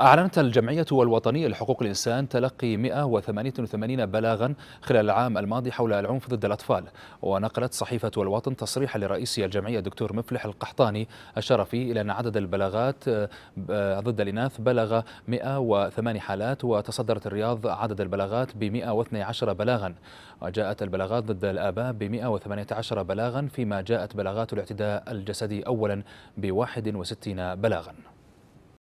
أعلنت الجمعية الوطنية لحقوق الإنسان تلقي 188 بلاغا خلال العام الماضي حول العنف ضد الأطفال ونقلت صحيفة الوطن تصريحا لرئيس الجمعية الدكتور مفلح القحطاني أشار فيه إلى أن عدد البلاغات آه، آه، ضد الإناث بلغ 108 حالات وتصدرت الرياض عدد البلاغات ب 112 بلاغا وجاءت البلاغات ضد الآباء ب 118 بلاغا فيما جاءت بلاغات الاعتداء الجسدي أولا ب 61 بلاغا